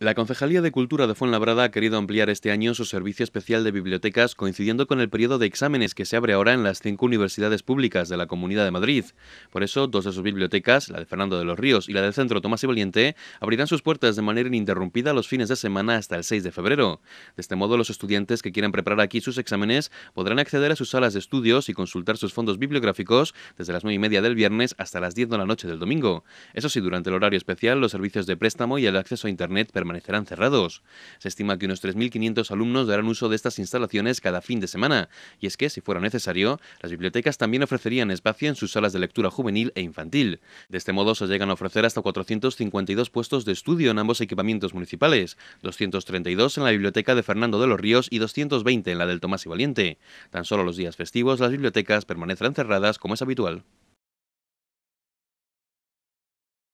La Concejalía de Cultura de Fuenlabrada ha querido ampliar este año su servicio especial de bibliotecas coincidiendo con el periodo de exámenes que se abre ahora en las cinco universidades públicas de la Comunidad de Madrid. Por eso, dos de sus bibliotecas, la de Fernando de los Ríos y la del Centro Tomás y Valiente, abrirán sus puertas de manera ininterrumpida los fines de semana hasta el 6 de febrero. De este modo, los estudiantes que quieran preparar aquí sus exámenes podrán acceder a sus salas de estudios y consultar sus fondos bibliográficos desde las 9 y media del viernes hasta las 10 de la noche del domingo. Eso sí, durante el horario especial, los servicios de préstamo y el acceso a Internet permanecerán cerrados. Se estima que unos 3.500 alumnos darán uso de estas instalaciones cada fin de semana, y es que, si fuera necesario, las bibliotecas también ofrecerían espacio en sus salas de lectura juvenil e infantil. De este modo, se llegan a ofrecer hasta 452 puestos de estudio en ambos equipamientos municipales, 232 en la biblioteca de Fernando de los Ríos y 220 en la del Tomás y Valiente. Tan solo los días festivos las bibliotecas permanecerán cerradas como es habitual.